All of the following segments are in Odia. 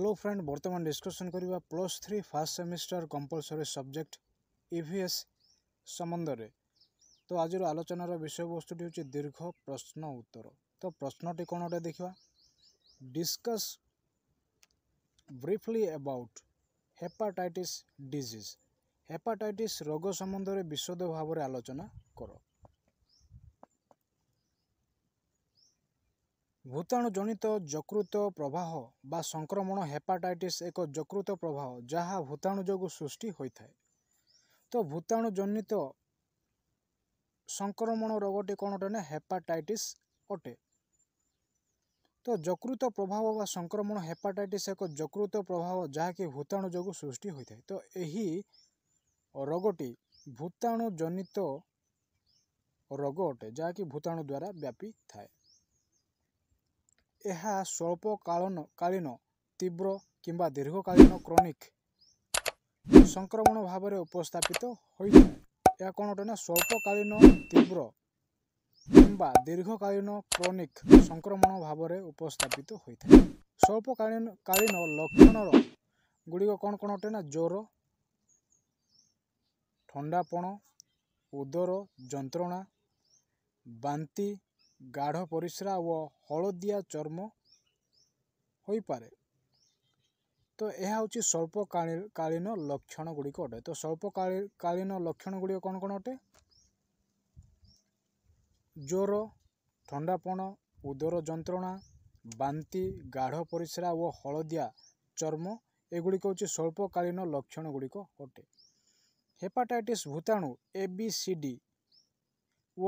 হ্যালো ফ্রেন্ড বর্তমান ডিসকসন করা plus three first semester compulsory subject EVS সম্বন্ধে তো আজর আলোচনার বিষয়বস্তুটি হচ্ছে দীর্ঘ প্রশ্ন উত্তর তো প্রশ্নটি কোণ ওটা দেখা discuss briefly about hepatitis disease hepatitis রোগ সম্বন্ধে বিশদ ভাবে আলোচনা কর ଭୂତାଣୁଜନିତ ଯକୃତ ପ୍ରବାହ ବା ସଂକ୍ରମଣ ହେପାଟାଇଟିସ୍ ଏକ ଯକୃତ ପ୍ରବାହ ଯାହା ଭୂତାଣୁ ଯୋଗୁଁ ସୃଷ୍ଟି ହୋଇଥାଏ ତ ଭୂତାଣୁଜନିତ ସଂକ୍ରମଣ ରୋଗଟି କ'ଣ ଅଟେ ନା ହେପାଟାଇଟିସ୍ ଅଟେ ତ ଯକୃତ ପ୍ରଭାବ ବା ସଂକ୍ରମଣ ହେପାଟାଇଟିସ୍ ଏକ ଯକୃତ ପ୍ରଭାବ ଯାହାକି ଭୂତାଣୁ ଯୋଗୁଁ ସୃଷ୍ଟି ହୋଇଥାଏ ତ ଏହି ରୋଗଟି ଭୂତାଣୁଜନିତ ରୋଗ ଅଟେ ଯାହାକି ଭୂତାଣୁ ଦ୍ୱାରା ବ୍ୟାପିଥାଏ ଏହା ସ୍ୱଳ୍ପକାଳୀନ କାଳୀନ ତୀବ୍ର କିମ୍ବା ଦୀର୍ଘକାଳୀନ କ୍ରୋନିକ ସଂକ୍ରମଣ ଭାବରେ ଉପସ୍ଥାପିତ ହୋଇଥାଏ ଏହା କ'ଣ ଅଟେ ନା ସ୍ୱଳ୍ପକାଳୀନ ତୀବ୍ର କିମ୍ବା ଦୀର୍ଘକାଳୀନ କ୍ରୋନିକ୍ ସଂକ୍ରମଣ ଭାବରେ ଉପସ୍ଥାପିତ ହୋଇଥାଏ ସ୍ୱଳ୍ପକାଳୀନ କାଳୀନ ଲକ୍ଷଣର ଗୁଡ଼ିକ କ'ଣ କ'ଣ ଅଟେ ନା ଜ୍ୱର ଥଣ୍ଡାପଣ ଉଦର ଯନ୍ତ୍ରଣା ବାନ୍ତି গাঢ় ପରିସ୍ରା ଓ ହଳଦିଆ ଚର୍ମ ହୋଇପାରେ ତ ଏହା ହେଉଛି ସ୍ୱଳ୍ପକାଳୀନ ଲକ୍ଷଣ ଗୁଡ଼ିକ ଅଟେ ତ ସ୍ୱଳ୍ପକାଳୀନ ଲକ୍ଷଣ ଗୁଡ଼ିକ କ'ଣ କ'ଣ ଅଟେ ଜ୍ୱର ଥଣ୍ଡାପଣ ଉଦର ଯନ୍ତ୍ରଣା ବାନ୍ତି ଗାଢ଼ ପରିସ୍ରା ଓ ହଳଦିଆ ଚର୍ମ ଏଗୁଡ଼ିକ ହେଉଛି ସ୍ୱଳ୍ପକାଳୀନ ଲକ୍ଷଣ ଗୁଡ଼ିକ ଅଟେ ହେପାଟାଇଟିସ୍ ଭୂତାଣୁ ଏ ବି ସି ଡି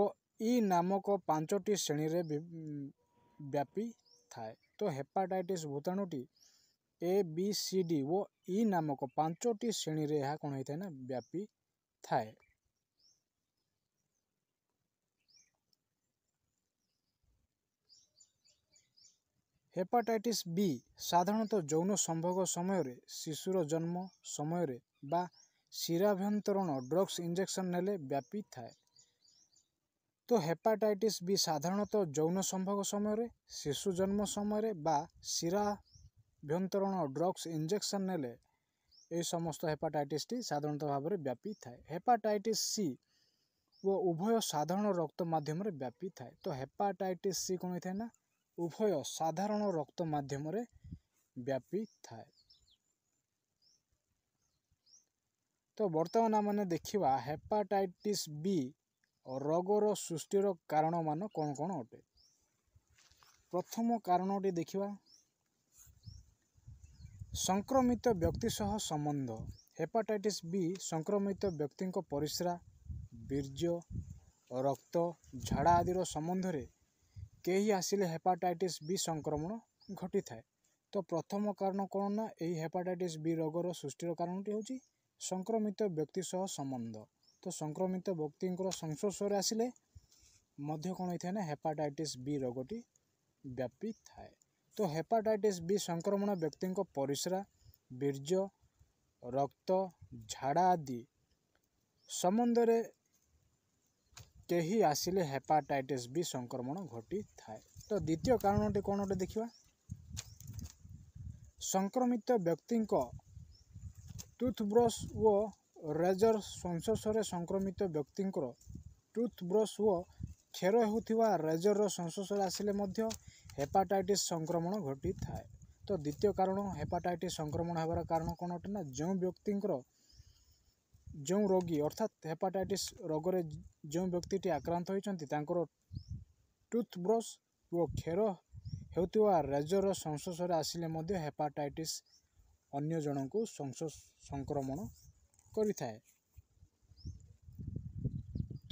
ଓ ଇ ନାମକ ପାଞ୍ଚଟି ଶ୍ରେଣୀରେ ବ୍ୟାପି ଥାଏ ତ ହେପାଟାଇଟିସ୍ ଭୂତାଣୁଟି ଏ ବି ସି ଡି ଓ ଇ ନାମକ ପାଞ୍ଚଟି ଶ୍ରେଣୀରେ ଏହା କ'ଣ ହେଇଥାଏ ନା ବ୍ୟାପି ଥାଏ ହେପାଟାଇଟିସ୍ ବି ସାଧାରଣତଃ ଯୌନ ସମ୍ଭୋଗ ସମୟରେ ଶିଶୁର ଜନ୍ମ ସମୟରେ ବା ଶିରାଭ୍ୟନ୍ତରଣ ଡ୍ରଗ୍ସ ଇଞ୍ଜେକ୍ସନ୍ ନେଲେ ବ୍ୟାପି ଥାଏ তো ହେପାଟାଇଟିସ୍ ବି ସାଧାରଣତଃ ଯୌନ ସମ୍ଭୋଗ ସମୟରେ ଶିଶୁ ଜନ୍ମ ସମୟରେ ବା ଶିରାଭ୍ୟନ୍ତରଣ ଡ୍ରଗ୍ସ ଇଞ୍ଜେକ୍ସନ୍ ନେଲେ ଏହି ସମସ୍ତ ହେପାଟାଇଟିସ୍ଟି ସାଧାରଣତଃ ଭାବରେ ବ୍ୟାପିଥାଏ ହେପାଟାଇଟିସ୍ ସି ଓ ଉଭୟ ସାଧାରଣ ରକ୍ତ ମାଧ୍ୟମରେ ବ୍ୟାପିଥାଏ ତ ହେପାଟାଇଟିସ୍ ସି କ'ଣ ହେଇଥାଏ ନା ଉଭୟ ସାଧାରଣ ରକ୍ତ ମାଧ୍ୟମରେ ବ୍ୟାପିଥାଏ ତ ବର୍ତ୍ତମାନ ଆମେ ଦେଖିବା ହେପାଟାଇଟିସ୍ ବି ରୋଗର ସୃଷ୍ଟିର କାରଣମାନ କ'ଣ କ'ଣ ଅଟେ ପ୍ରଥମ କାରଣଟି ଦେଖିବା ସଂକ୍ରମିତ ବ୍ୟକ୍ତି ସହ ସମ୍ବନ୍ଧ ହେପାଟାଇଟିସ୍ ବି ସଂକ୍ରମିତ ବ୍ୟକ୍ତିଙ୍କ ପରିସ୍ରା ବୀର୍ଯ୍ୟ ରକ୍ତ ଝାଡ଼ା ଆଦିର ସମ୍ବନ୍ଧରେ କେହି ଆସିଲେ ହେପାଟାଇଟିସ୍ ବି ସଂକ୍ରମଣ ଘଟିଥାଏ ତ ପ୍ରଥମ କାରଣ କ'ଣ ନା ଏହି ହେପାଟାଇଟିସ୍ ବି ରୋଗର ସୃଷ୍ଟିର କାରଣଟି ହେଉଛି ସଂକ୍ରମିତ ବ୍ୟକ୍ତି ସହ ସମ୍ବନ୍ଧ ତ ସଂକ୍ରମିତ ବ୍ୟକ୍ତିଙ୍କର ସଂସ୍ପର୍ଶରେ ଆସିଲେ ମଧ୍ୟ କ'ଣ ହୋଇଥାଏ ନା ହେପାଟାଇଟିସ୍ ବି ରୋଗଟି ବ୍ୟାପିଥାଏ ତ ହେପାଟାଇଟିସ୍ ବି ସଂକ୍ରମଣ ବ୍ୟକ୍ତିଙ୍କ ପରିସ୍ରା ବୀର୍ଯ୍ୟ ରକ୍ତ ଝାଡ଼ା ଆଦି ସମ୍ବନ୍ଧରେ କେହି ଆସିଲେ ହେପାଟାଇଟିସ୍ ବି ସଂକ୍ରମଣ ଘଟିଥାଏ ତ ଦ୍ୱିତୀୟ କାରଣଟି କ'ଣ ଗୋଟେ ଦେଖିବା ସଂକ୍ରମିତ ବ୍ୟକ୍ତିଙ୍କ ଟୁଥବ୍ରସ୍ ଓ ରେଜର୍ ସଂଶୋଷରେ ସଂକ୍ରମିତ ବ୍ୟକ୍ତିଙ୍କର ଟୁଥବ୍ରଶ୍ ଓ କ୍ଷେର ହେଉଥିବା ରେଜରର ସଂଶୋଷରେ ଆସିଲେ ମଧ୍ୟ ହେପାଟାଇଟିସ୍ ସଂକ୍ରମଣ ଘଟିଥାଏ ତ ଦ୍ୱିତୀୟ କାରଣ ହେପାଟାଇଟିସ୍ ସଂକ୍ରମଣ ହେବାର କାରଣ କ'ଣ ଅଟେ ନା ଯେଉଁ ବ୍ୟକ୍ତିଙ୍କର ଯେଉଁ ରୋଗୀ ଅର୍ଥାତ୍ ହେପାଟାଇଟିସ୍ ରୋଗରେ ଯେଉଁ ବ୍ୟକ୍ତିଟି ଆକ୍ରାନ୍ତ ହୋଇଛନ୍ତି ତାଙ୍କର ଟୁଥବ୍ରଶ୍ ଓ କ୍ଷେର ହେଉଥିବା ରେଜର୍ର ସଂଶୋଷରେ ଆସିଲେ ମଧ୍ୟ ହେପାଟାଇଟିସ୍ ଅନ୍ୟ ଜଣଙ୍କୁ ସଂକ୍ରମଣ କରିଥାଏ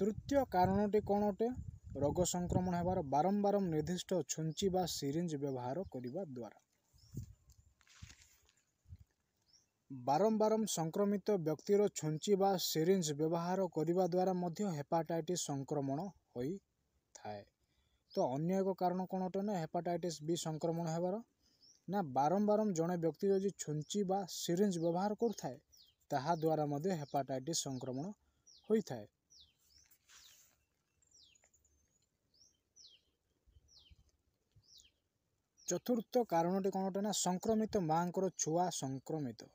ତୃତୀୟ କାରଣଟି କ'ଣ ଅଟେ ରୋଗ ସଂକ୍ରମଣ ହେବାର ବାରମ୍ବାର ନିର୍ଦ୍ଦିଷ୍ଟ ଛୁଞ୍ଚି ବା ସିରିଞ୍ଜ ବ୍ୟବହାର କରିବା ଦ୍ୱାରା ବାରମ୍ବାର ସଂକ୍ରମିତ ବ୍ୟକ୍ତିର ଛୁଞ୍ଚି ବା ସିରିଞ୍ଜ ବ୍ୟବହାର କରିବା ଦ୍ୱାରା ମଧ୍ୟ ହେପାଟାଇଟିସ୍ ସଂକ୍ରମଣ ହୋଇଥାଏ ତ ଅନ୍ୟ ଏକ କାରଣ କ'ଣ ଅଟେ ନା ହେପାଟାଇଟିସ୍ ବି ସଂକ୍ରମଣ ହେବାର ନା ବାରମ୍ବାର ଜଣେ ବ୍ୟକ୍ତି ଯଦି ଛୁଞ୍ଚି ବା ସିରିଞ୍ଜ ବ୍ୟବହାର କରୁଥାଏ ତାହା ଦ୍ୱାରା ମଧ୍ୟ ହେପାଟାଇଟିସ୍ ସଂକ୍ରମଣ ହୋଇଥାଏ ଚତୁର୍ଥ କାରଣଟି କ'ଣ କ'ଣଟା ନା ସଂକ୍ରମିତ ମାଆଙ୍କର ଛୁଆ ସଂକ୍ରମିତ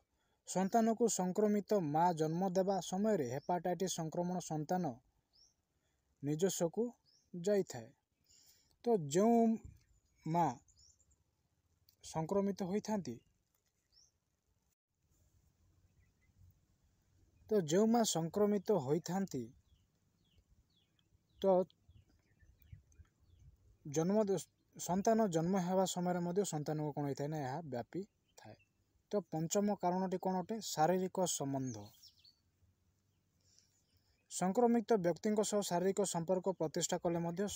ସନ୍ତାନକୁ ସଂକ୍ରମିତ ମା ଜନ୍ମ ଦେବା ସମୟରେ ହେପାଟାଇଟିସ୍ ସଂକ୍ରମଣ ସନ୍ତାନ ନିଜସ୍ୱକୁ ଯାଇଥାଏ ତ ଯେଉଁ ମା ସଂକ୍ରମିତ ହୋଇଥାନ୍ତି ଯେଉଁ ମା ସଂକ୍ରମିତ ହୋଇଥାନ୍ତି ତ ଜନ୍ମ ସନ୍ତାନ ଜନ୍ମ ହେବା ସମୟରେ ମଧ୍ୟ ସନ୍ତାନକୁ କ'ଣ ହୋଇଥାଏ ନା ଏହା ବ୍ୟାପି ଥାଏ ତ ପଞ୍ଚମ କାରଣଟି କ'ଣ ଅଟେ ଶାରୀରିକ ସମ୍ବନ୍ଧ ସଂକ୍ରମିତ ବ୍ୟକ୍ତିଙ୍କ ସହ ଶାରୀରିକ ସମ୍ପର୍କ ପ୍ରତିଷ୍ଠା କଲେ ମଧ୍ୟ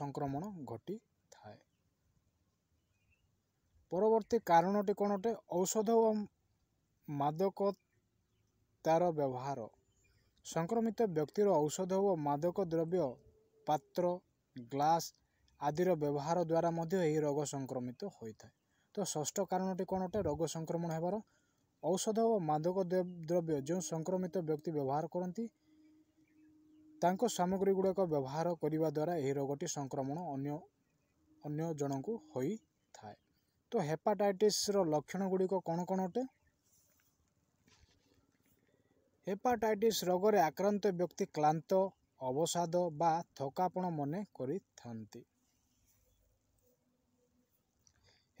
ସଂକ୍ରମଣ ଘଟିଥାଏ ପରବର୍ତ୍ତୀ କାରଣଟି କ'ଣ ଅଟେ ଔଷଧ ଓ ମାଦକ ତା'ର ବ୍ୟବହାର ସଂକ୍ରମିତ ବ୍ୟକ୍ତିର ଔଷଧ ଓ ମାଦକ ଦ୍ରବ୍ୟ ପାତ୍ର ଗ୍ଲାସ୍ ଆଦିର ବ୍ୟବହାର ଦ୍ୱାରା ମଧ୍ୟ ଏହି ରୋଗ ସଂକ୍ରମିତ ହୋଇଥାଏ ତ ଷଷ୍ଠ କାରଣଟି କ'ଣ ଅଟେ ରୋଗ ସଂକ୍ରମଣ ହେବାର ଔଷଧ ଓ ମାଦକ ଦ୍ରବ୍ୟ ଯେଉଁ ସଂକ୍ରମିତ ବ୍ୟକ୍ତି ବ୍ୟବହାର କରନ୍ତି ତାଙ୍କ ସାମଗ୍ରୀ ଗୁଡ଼ାକ ବ୍ୟବହାର କରିବା ଦ୍ୱାରା ଏହି ରୋଗଟି ସଂକ୍ରମଣ ଅନ୍ୟ ଅନ୍ୟ ଜଣଙ୍କୁ ହୋଇଥାଏ ତ ହେପାଟାଇଟିସ୍ର ଲକ୍ଷଣ ଗୁଡ଼ିକ କ'ଣ କ'ଣ ଅଟେ ହେପାଟାଇଟିସ୍ ରୋଗରେ ଆକ୍ରାନ୍ତ ବ୍ୟକ୍ତି କ୍ଲାନ୍ତ ଅବସାଦ ବା ଥକାପଣ ମନେ କରିଥାନ୍ତି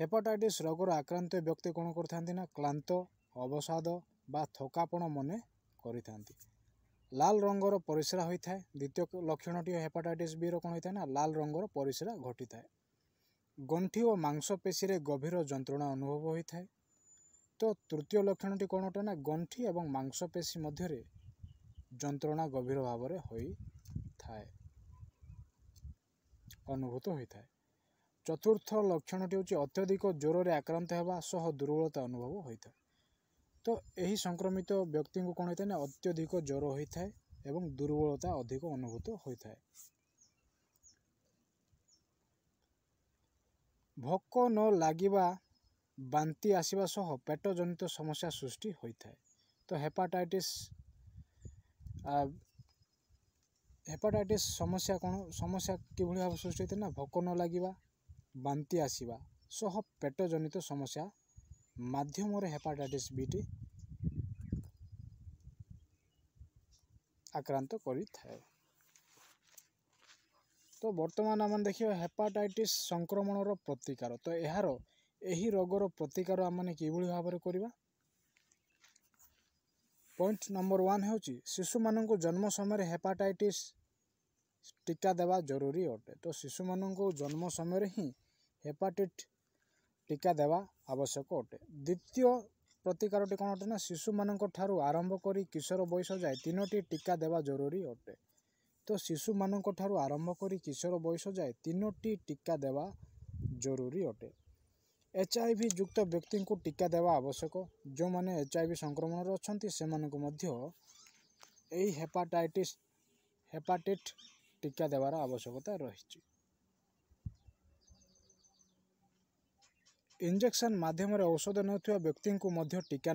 ହେପାଟାଇଟିସ୍ ରୋଗର ଆକ୍ରାନ୍ତ ବ୍ୟକ୍ତି କ'ଣ କରିଥାନ୍ତି ନା କ୍ଲାନ୍ତ ଅବସାଦ ବା ଥକାପଣ ମନେ କରିଥାନ୍ତି ଲାଲ ରଙ୍ଗର ପରିସ୍ରା ହୋଇଥାଏ ଦ୍ୱିତୀୟ ଲକ୍ଷଣଟି ହେପାଟାଇଟିସ୍ ବିର କ'ଣ ହୋଇଥାଏ ନା ଲାଲ ରଙ୍ଗର ପରିସ୍ରା ଘଟିଥାଏ ଗଣ୍ଠି ଓ ମାଂସପେଶୀରେ ଗଭୀର ଯନ୍ତ୍ରଣା ଅନୁଭବ ହୋଇଥାଏ ତୃତୀୟ ଲକ୍ଷଣଟି କ'ଣ ଅଟେ ନା ଗଣ୍ଠି ଏବଂ ମାଂସପେଶୀ ମଧ୍ୟରେ ଯନ୍ତ୍ରଣା ଗଭୀର ଭାବରେ ହୋଇଥାଏ ଅନୁଭୂତ ହୋଇଥାଏ ଚତୁର୍ଥ ଲକ୍ଷଣଟି ହେଉଛି ଅତ୍ୟଧିକ ଜ୍ୱରରେ ଆକ୍ରାନ୍ତ ହେବା ସହ ଦୁର୍ବଳତା ଅନୁଭବ ହୋଇଥାଏ ତ ଏହି ସଂକ୍ରମିତ ବ୍ୟକ୍ତିଙ୍କୁ କ'ଣ ହୋଇଥାଏ ନା ଅତ୍ୟଧିକ ଜ୍ୱର ହୋଇଥାଏ ଏବଂ ଦୁର୍ବଳତା ଅଧିକ ଅନୁଭୂତ ହୋଇଥାଏ ଭୋକ ନ ଲାଗିବା ବାନ୍ତି ଆସିବା ସହ ପେଟଜନିତ ସମସ୍ୟା ସୃଷ୍ଟି ହୋଇଥାଏ ତ ହେପାଟାଇଟିସ୍ ହେପାଟାଇଟିସ୍ ସମସ୍ୟା କ'ଣ ସମସ୍ୟା କିଭଳି ଭାବେ ସୃଷ୍ଟି ହୋଇଥାଏ ନା ଭୋକ ନ ଲାଗିବା ବାନ୍ତି ଆସିବା ସହ ପେଟଜନିତ ସମସ୍ୟା ମାଧ୍ୟମରେ ହେପାଟାଇଟିସ୍ ବିଟି ଆକ୍ରାନ୍ତ କରିଥାଏ ତ ବର୍ତ୍ତମାନ ଆମେ ଦେଖିବା ହେପାଟାଇଟିସ୍ ସଂକ୍ରମଣର ପ୍ରତିକାର ତ ଏହାର ଏହି ରୋଗର ପ୍ରତିକାର ଆମେ କିଭଳି ଭାବରେ କରିବା ପଏଣ୍ଟ ନମ୍ବର ୱାନ୍ ହେଉଛି ଶିଶୁମାନଙ୍କୁ ଜନ୍ମ ସମୟରେ ହେପାଟାଇଟିସ୍ ଟୀକା ଦେବା ଜରୁରୀ ଅଟେ ତ ଶିଶୁମାନଙ୍କୁ ଜନ୍ମ ସମୟରେ ହିଁ ହେପାଟାଇଟ୍ ଟୀକା ଦେବା ଆବଶ୍ୟକ ଅଟେ ଦ୍ୱିତୀୟ ପ୍ରତିକାରଟି କ'ଣ ଅଟେ ନା ଶିଶୁମାନଙ୍କ ଠାରୁ ଆରମ୍ଭ କରି କିଶୋର ବୟସ ଯାଏ ତିନୋଟି ଟୀକା ଦେବା ଜରୁରୀ ଅଟେ ତ ଶିଶୁମାନଙ୍କ ଠାରୁ ଆରମ୍ଭ କରି କିଶୋର ବୟସ ଯାଏ ତିନୋଟି ଟୀକା ଦେବା ଜରୁରୀ ଅଟେ ଏଚ୍ ଆଇ ଭି ଯୁକ୍ତ ବ୍ୟକ୍ତିଙ୍କୁ ଟିକା ଦେବା ଆବଶ୍ୟକ ଯେଉଁମାନେ ଏଚ୍ ଆଇ ଭି ସଂକ୍ରମଣରେ ଅଛନ୍ତି ସେମାନଙ୍କୁ ମଧ୍ୟ ଏହି ହେପାଟାଇଟିସ୍ ହେପାଟିଟ୍ ଟିକା ଦେବାର ଆବଶ୍ୟକତା ରହିଛି ଇଞ୍ଜେକ୍ସନ୍ ମାଧ୍ୟମରେ ଔଷଧ ନେଉଥିବା ବ୍ୟକ୍ତିଙ୍କୁ ମଧ୍ୟ ଟିକା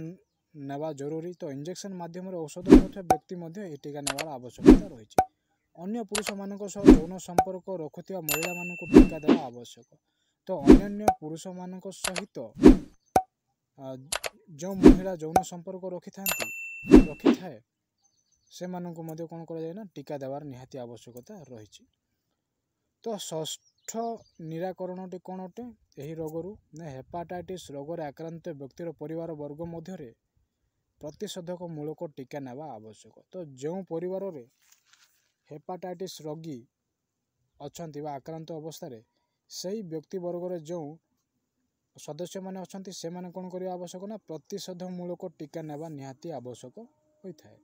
ନେବା ଜରୁରୀ ତ ଇଞ୍ଜେକ୍ସନ୍ ମାଧ୍ୟମରେ ଔଷଧ ନେଉଥିବା ବ୍ୟକ୍ତି ମଧ୍ୟ ଏହି ଟିକା ନେବାର ଆବଶ୍ୟକତା ରହିଛି ଅନ୍ୟ ପୁରୁଷମାନଙ୍କ ସହ ଯୌନ ସମ୍ପର୍କ ରଖୁଥିବା ମହିଳାମାନଙ୍କୁ ଟିକା ଦେବା ଆବଶ୍ୟକ ତ ଅନ୍ୟାନ୍ୟ ପୁରୁଷମାନଙ୍କ ସହିତ ଯେଉଁ ମହିଳା ଯୌନ ସମ୍ପର୍କ ରଖିଥାନ୍ତି ରଖିଥାଏ ସେମାନଙ୍କୁ ମଧ୍ୟ କ'ଣ କରାଯାଏ ନା ଟୀକା ଦେବାର ନିହାତି ଆବଶ୍ୟକତା ରହିଛି ତ ଷଷ୍ଠ ନିରାକରଣଟି କ'ଣ ଅଟେ ଏହି ରୋଗରୁ ନା ହେପାଟାଇଟିସ୍ ରୋଗରେ ଆକ୍ରାନ୍ତ ବ୍ୟକ୍ତିର ପରିବାର ବର୍ଗ ମଧ୍ୟରେ ପ୍ରତିଷେଧକ ମୂଳକ ଟୀକା ନେବା ଆବଶ୍ୟକ ତ ଯେଉଁ ପରିବାରରେ ହେପାଟାଇଟିସ୍ ରୋଗୀ ଅଛନ୍ତି ବା ଆକ୍ରାନ୍ତ ଅବସ୍ଥାରେ ସେହି ବ୍ୟକ୍ତିବର୍ଗର ଯେଉଁ ସଦସ୍ୟମାନେ ଅଛନ୍ତି ସେମାନେ କ'ଣ କରିବା ଆବଶ୍ୟକ ନା ପ୍ରତିଶୋଧମୂଳକ ଟୀକା ନେବା ନିହାତି ଆବଶ୍ୟକ ହୋଇଥାଏ